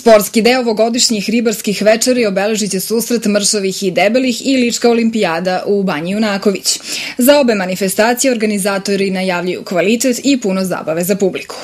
Sportski deo ovogodišnjih ribarskih večeri obeležit će susret mršavih i debelih i Lička olimpijada u Banji Junaković. Za obe manifestacije organizatori najavljuju kvalitet i puno zabave za publiku.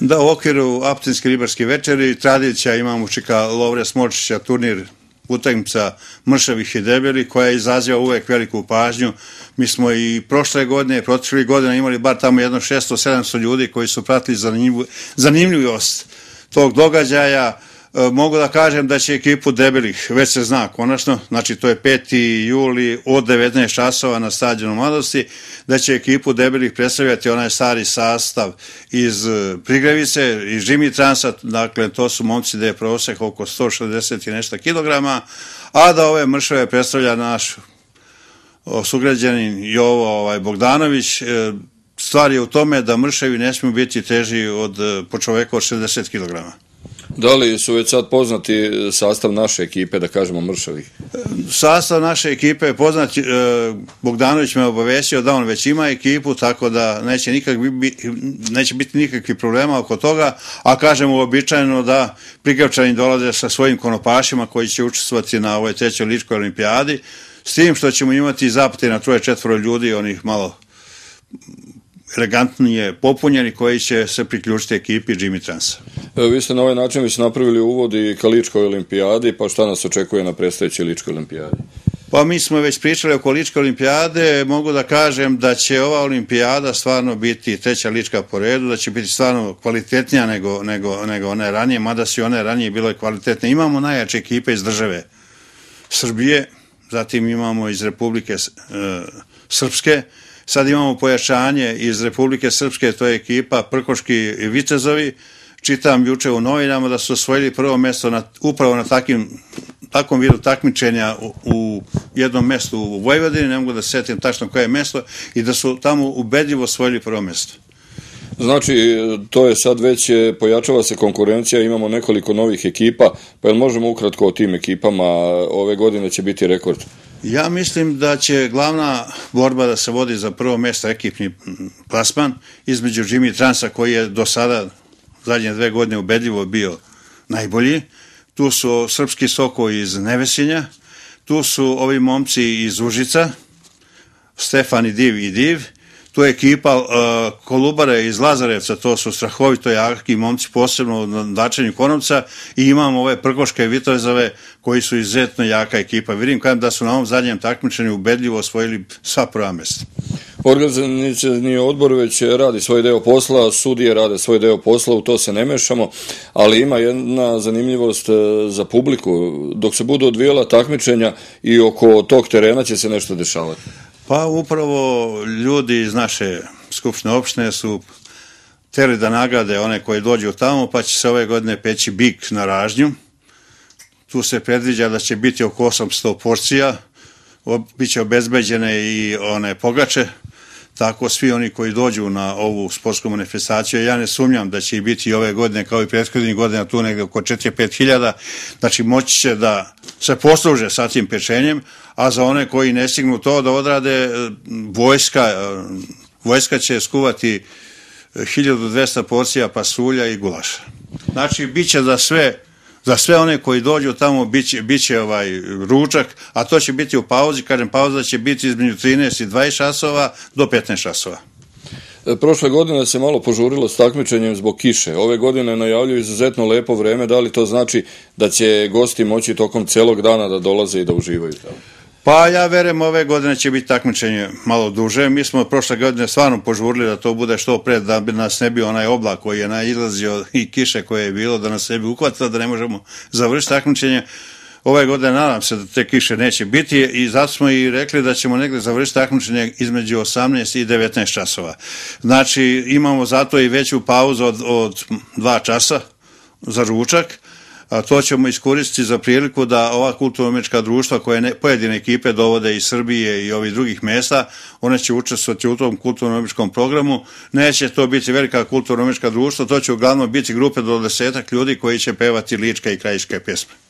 Da, u okviru Aptinske ribarske večeri tradicija imamo čeka Lovre Smočića turnir utakmica mršavih i debeli koja izaziva uvek veliku pažnju. Mi smo i prošle godine, protekle godine imali bar tamo jedno 600-700 ljudi koji su pratili zanimljiv, zanimljivost tog događaja, e, mogu da kažem da će ekipu debelih, već se zna konačno, znači to je 5. juli od 19 časova na stadionu mladosti, da će ekipu debelih predstavljati onaj stari sastav iz e, Prigrevice, iz Žimi Transat, dakle to su momci da je prosek oko 160 i nešto kilograma, a da ove mršave predstavlja naš sugrađanin Jovo ovaj, Bogdanović, e, Stvar je u tome da mršavi ne smiju biti teži od, e, po čoveku od 60 kg. Da li su već sad poznati e, sastav naše ekipe, da kažemo mršavih? E, sastav naše ekipe je poznat, Bogdanović me obavesio da on već ima ekipu, tako da neće, nikak, neće biti nikakvi problema oko toga, a kažemo uobičajeno da prikavčani dolaze sa svojim konopašima koji će učestvovati na ovoj trećoj ličkoj olimpijadi, s tim što ćemo imati zapte na troje četvoro ljudi, onih malo elegantnije popunjeni koji će se priključiti ekipi Jimmy Transa. E, vi ste na ovaj način već napravili uvod i ka Ličkoj olimpijadi, pa šta nas očekuje na predstojeći Ličkoj olimpijadi? Pa mi smo već pričali oko Ličke olimpijade, mogu da kažem da će ova olimpijada stvarno biti treća Lička po redu, da će biti stvarno kvalitetnija nego, nego, nego one ranije, mada su one ranije bile kvalitetne. Imamo najjače ekipe iz države Srbije, zatim imamo iz Republike e, Srpske, Sad imamo pojačanje iz Republike Srpske, to je ekipa Prkoški i Vicezovi. Čitam juče u novinama da su osvojili prvo mesto na, upravo na takim, takom vidu takmičenja u, u jednom mestu u Vojvodini, ne mogu da setim tačno koje je mesto, i da su tamo ubedljivo osvojili prvo mesto. Znači, to je sad već, pojačava se konkurencija, imamo nekoliko novih ekipa, pa jel možemo ukratko o tim ekipama, ove godine će biti rekord? Ja mislim da će glavna borba da se vodi za prvo mesto ekipni plasman između Jimmy Transa koji je do sada zadnje dve godine ubedljivo bio najbolji. Tu su srpski soko iz Nevesinja, tu su ovi momci iz Užica, Stefan i Div i Div, tu je ekipa uh, Kolubare iz Lazarevca, to su strahovito jaki momci, posebno na dačenju konomca i imamo ove Prkoške i koji su izuzetno jaka ekipa. Vidim kajem da su na ovom zadnjem takmičenju ubedljivo osvojili sva prva mesta. Organizacijani odbor već radi svoj deo posla, sudije rade svoj deo posla, u to se ne mešamo, ali ima jedna zanimljivost uh, za publiku. Dok se budu odvijala takmičenja i oko tog terena će se nešto dešavati. Pa upravo ljudi iz naše skupštine opštine su teli da nagrade one koji dođu tamo, pa će se ove godine peći bik na ražnju. Tu se predviđa da će biti oko 800 porcija, biće obezbeđene i one pogače, tako svi oni koji dođu na ovu sportsku manifestaciju, ja ne sumnjam da će i biti ove godine kao i prethodnih godina tu negde oko 4-5 hiljada, znači moći će da se posluže sa tim pečenjem, a za one koji ne stignu to da odrade, e, vojska, e, vojska će skuvati 1200 e, porcija pasulja i gulaša. Znači, bit će za sve Za sve one koji dođu tamo biće, biće ovaj ručak, a to će biti u pauzi, kažem pauza će biti između 13 i 20 časova do 15 časova. E, prošle godine se malo požurilo s takmičenjem zbog kiše. Ove godine najavljuju izuzetno lepo vreme. Da li to znači da će gosti moći tokom celog dana da dolaze i da uživaju tamo? Pa ja verujem ove godine će biti takmičenje malo duže. Mi smo prošle godine stvarno požurili da to bude što pre, da bi nas ne bi onaj oblak koji je najizlazio i kiše koje je bilo, da nas ne bi uhvatilo, da ne možemo završiti takmičenje. Ove godine nadam se da te kiše neće biti i zato smo i rekli da ćemo negde završiti takmičenje između 18 i 19 časova. Znači imamo zato i veću pauzu od, od dva časa za ručak, a, to ćemo iskoristiti za priliku da ova kulturno-umjetnička društva koje ne, pojedine ekipe dovode iz Srbije i ovih drugih mesta, one će učestvovati u tom kulturno-umjetničkom programu. Neće to biti velika kulturno-umjetnička društva, to će uglavnom biti grupe do desetak ljudi koji će pevati ličke i krajiške pjesme.